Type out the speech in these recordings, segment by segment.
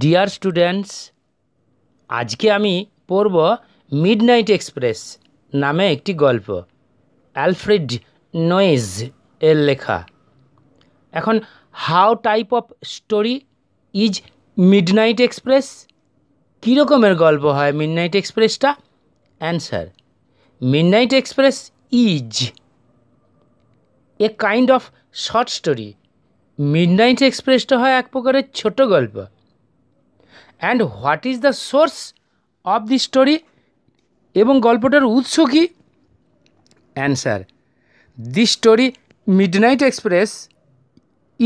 dear students আজকে আমি পড়ব নাইট এক্সপ্রেস নামে একটি গল্প অ্যালফ্রেড নোয়েজ এর লেখা এখন how type of story is midnight express কীরকমের গল্প হয় মিড নাইট এক্সপ্রেসটা answer midnight express is a kind of short story midnight এক্সপ্রেসটা হয় এক প্রকারের ছোট গল্প and what is the source of the story এবং গল্পটার উৎস কি answer the story midnight express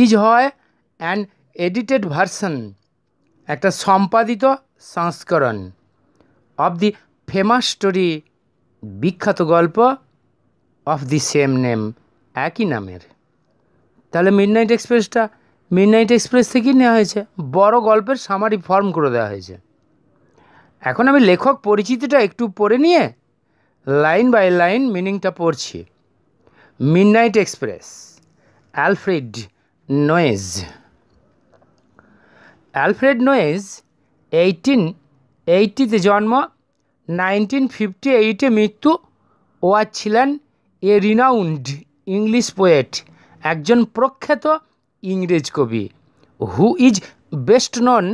is হয় অ্যান্ড এডিটেড ভার্সন একটা সম্পাদিত সংস্করণ অফ দি ফেমাস স্টোরি বিখ্যাত গল্প অফ দি সেম নেম একই নামের তাহলে মিডনাইট এক্সপ্রেসটা মিডনাইট এক্সপ্রেস থেকেই নেওয়া হয়েছে বড় গল্পের সামারি ফর্ম করে দেওয়া হয়েছে এখন আমি লেখক পরিচিতিটা একটু পড়ে নিয়ে লাইন বাই লাইন মিনিংটা পড়ছি midnight express Alfred Noyes Alfred Noyes eighteen এইটিতে জন্ম নাইনটিন ফিফটি এইটে মৃত্যু ওয়া ছিলেন এ রিনাউন্ড ইংলিশ পোয়েট একজন প্রখ্যাত ইংরেজ কবি হু ইজ বেস্ট নন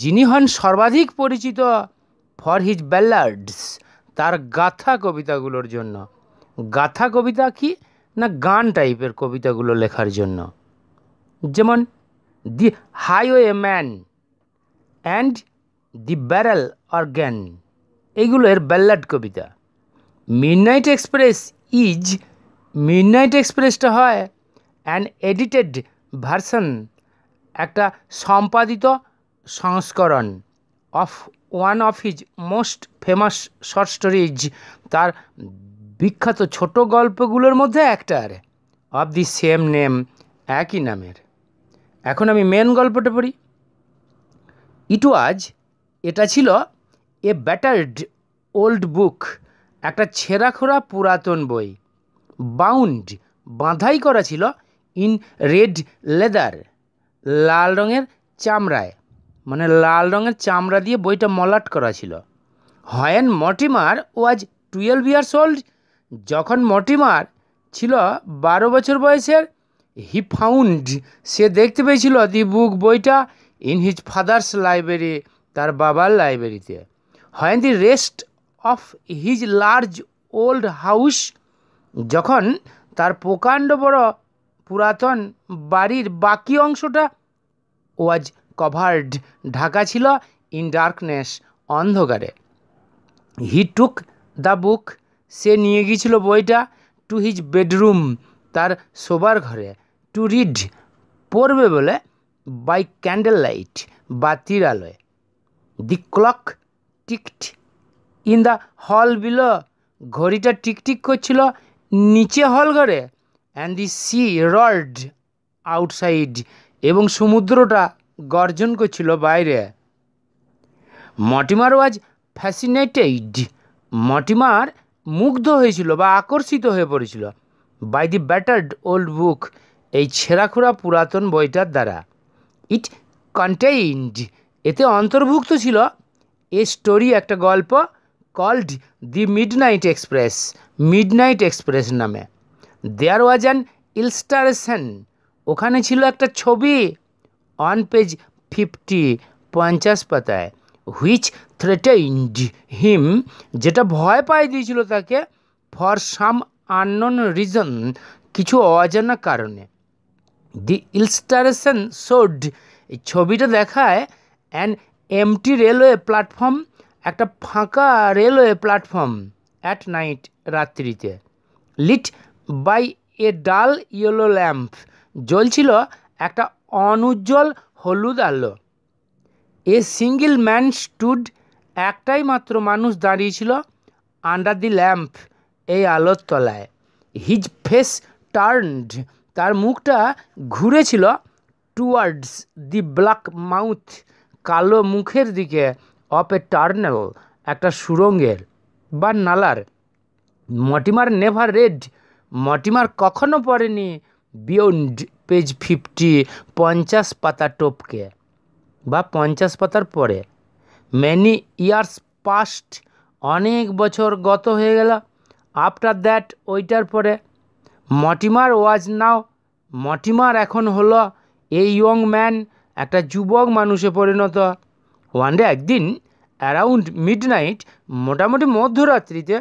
যিনি হন সর্বাধিক পরিচিত ফর হিজ ব্যালার্ডস তার গাথা কবিতাগুলোর জন্য গাথা কবিতা কি না গান টাইপের কবিতাগুলো লেখার জন্য যেমন the highway man and the barrel organ এইগুলো এর ব্যাল্লাড কবিতা মিডনাইট এক্সপ্রেস ইজ মিডনাইট এক্সপ্রেসটা হয় অ্যান এডিটেড ভার্সন একটা সম্পাদিত সংস্করণ of one of his most famous short stories তার বিখ্যাত ছোট গল্পগুলোর মধ্যে একটা আর অফ দি সেম নেম একই নামের এখন আমি মেন গল্পটা পড়ি ইট ওয়াজ এটা ছিল এ ব্যাটার্ড ওল্ড বুক একটা ছেঁড়া খোড়া পুরাতন বই বাউন্ড বাঁধাই করা ছিল ইন রেড লেদার লাল রঙের চামড়ায় মানে লাল রঙের চামড়া দিয়ে বইটা মলাট করা ছিল when Mortimer was twelve years old যখন মটিমার ছিল বারো বছর বয়সের হি ফাউন্ড সে দেখতে পেয়েছিল দি বুক বইটা ইন হিজ ফাদার্স লাইব্রেরি তার বাবার লাইব্রেরিতে when the rest of his large old house যখন তার প্রকাণ্ড বড় পুরাতন বাড়ির বাকি অংশটা ওয়াজ কভার্ড ঢাকা ছিল ইন ডার্কনেস অন্ধকারে হি টুক দ্য বুক সে নিয়ে গিয়েছিল বইটা টু হিজ বেডরুম তার শোবার ঘরে টু রিড পড়বে বলে বাই ক্যান্ডেল লাইট বাতির আলোয় the clock ticked in the hall below ঘড়িটা টিকটিক করছিল নিচে হল ঘরে and the sea roared outside এবং সমুদ্রটা গর্জন করছিল বাইরে মটিমার ওয়াজ ফ্যাসিনেটেড মটিমার মুগ্ধ হয়েছিল বা আকর্ষিত হয়ে পড়েছিল by the battered old book এই ছেঁড়াখোড়া পুরাতন বইটার দ্বারা ইট কন্টেইনড এতে অন্তর্ভুক্ত ছিল এ স্টোরি একটা গল্প called the midnight express midnight express নামে দেয়ার ওয়াজ অ্যান ইলস্টারেশন ওখানে ছিল একটা ছবি অন পেজ ফিফটি পঞ্চাশ পাতায় হুইচ থ্রেটেন্ড হিম যেটা ভয় পাই দিয়েছিল তাকে ফর সাম আননোন রিজন কিছু অজানা কারণে দি ইলস্টারেশন শোড এই ছবিটা দেখায় অ্যান এমটি রেলওয়ে প্ল্যাটফর্ম একটা ফাঁকা রেলওয়ে প্ল্যাটফর্ম অ্যাট নাইট রাত্রিতে lit by a dull yellow lamp জ্বলছিল একটা অনুজ্জ্বল হলুদ আলো এ সিঙ্গেল ম্যান স্টুড একটাই মাত্র মানুষ দাঁড়িয়েছিল আন্ডার দি ল্যাম্প এই আলোর তলায় হিজ ফেস টার্নড তার মুখটা ঘুরেছিল টুয়ার্ডস দি ব্ল্যাক মাউথ কালো মুখের দিকে অপ এ টার্নেল একটা সুরঙ্গের বা নালার মটিমার নেভার রেড মর্টিমার কখনো পড়েনি বিয়ন্ড পেজ ফিফটি পঞ্চাশ পাতা টোপকে বা পঞ্চাশ পাতার পরে মেনি ইয়ার্স পাস্ট অনেক বছর গত হয়ে গেল আফটার দ্যাট ওইটার পরে মটিমার ওয়াজ নাও মটিমার এখন হলো এই ইয়ং ম্যান একটা যুবক মানুষে পরিণত ওয়ান ডে একদিন অ্যারাউন্ড মিড নাইট মোটামুটি মধ্যরাত্রিতে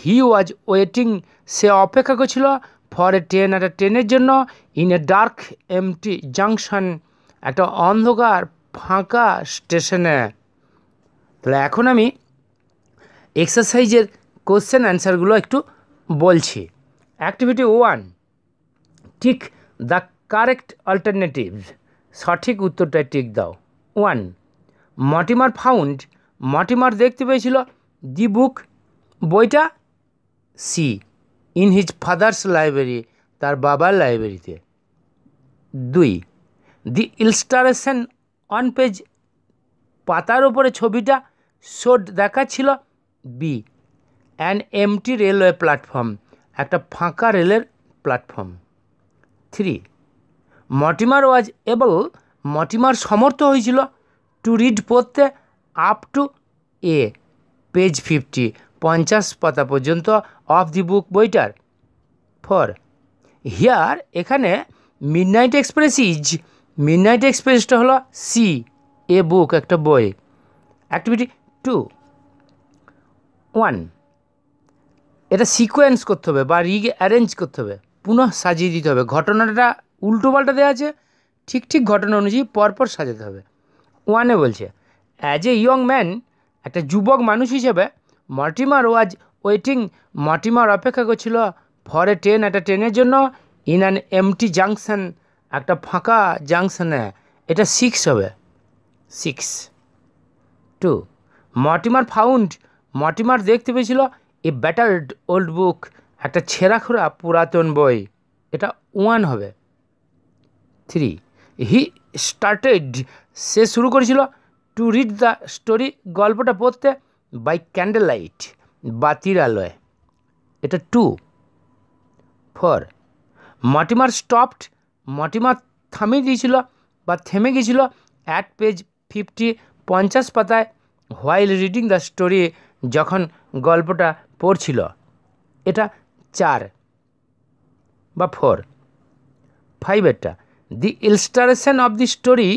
হি ওয়াজ ওয়েটিং সে অপেক্ষা করছিল ফর এ ট্রেন একটা ট্রেনের জন্য in a dark empty junction একটা অন্ধকার ফাঁকা স্টেশনে তাহলে এখন আমি এক্সারসাইজের কোশ্চেন অ্যান্সারগুলো একটু বলছি অ্যাক্টিভিটি ওয়ান ঠিক দ্য কারেক্ট অল্টারনেটিভ সঠিক উত্তরটা টিক দাও ওয়ান মটিমার ফাউন্ড মটিমার দেখতে পেয়েছিল দি বুক বইটা C in his father's library তার বাবার লাইব্রেরিতে দুই দি ইলস্টারেশন অন পেজ পাতার ওপরে ছবিটা শোট দেখাচ্ছিল B an empty railway platform একটা ফাঁকা রেলের platform three Mortimer was able Mortimer সমর্থ হয়েছিল টু রিড পড়তে up to a page fifty পঞ্চাশ পাতা পর্যন্ত অফ দি বুক বইটার ফর হিয়ার এখানে মিডনাইট এক্সপ্রেস ইজ মিডনাইট এক্সপ্রেসটা হলো সি এ বুক একটা বই অ্যাক্টিভিটি টু ওয়ান এটা সিকোয়েন্স করতে হবে বা রিগ অ্যারেঞ্জ করতে হবে পুনঃ সাজিয়ে দিতে হবে ঘটনাটা উল্টো পাল্টা দেওয়া আছে ঠিক ঠিক ঘটনা অনুযায়ী পরপর সাজাতে হবে ওয়ানে বলছে অ্যাজ এ ইয়ং ম্যান একটা যুবক মানুষ হিসেবে মর্টিমার ওয়াজ ওয়েটিং মর্টিমার অপেক্ষা করছিল ফর এ ট্রেন একটা ট্রেনের জন্য ইন অ্যান এমটি জাংশন একটা ফাঁকা জাংশনে এটা সিক্স হবে six two Mortimer found Mortimer দেখতে পেয়েছিল এ ব্যাটার্ড ওল্ড বুক একটা ছেঁড়াখোড়া পুরাতন বই এটা ওয়ান হবে থ্রি হি স্টার্টেড সে শুরু করেছিল টু রিড দ্য স্টোরি গল্পটা পড়তে বাই ক্যান্ডেল লাইট বাতির আলোয় এটা two for Mortimer stopped Mortimer থামিয়ে দিয়েছিল বা থেমে গিয়েছিল অ্যাট পেজ ফিফটি পঞ্চাশ পাতায় হোয়াইল রিডিং দ্য স্টোরি যখন গল্পটা পড়ছিল এটা চার বা ফোর ফাইভ এটা দি ইলস্টারেশন অফ দি স্টোরি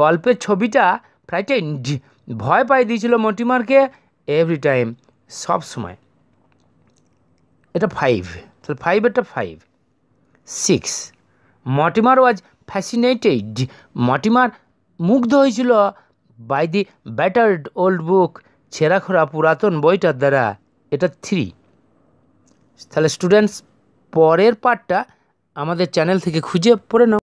গল্পের ছবিটা ফ্রাইটেন্ড ভয় পাই দিয়েছিল মটিমারকে এভরি টাইম সব সময় এটা ফাইভ তাহলে ফাইভ এটা five six Mortimer was fascinated Mortimer মুগ্ধ হয়েছিল by the battered old book ছেঁড়াখোড়া পুরাতন বইটার দ্বারা এটা থ্রি তাহলে স্টুডেন্টস পরের পার্টটা আমাদের চ্যানেল থেকে খুঁজে পড়ে নাও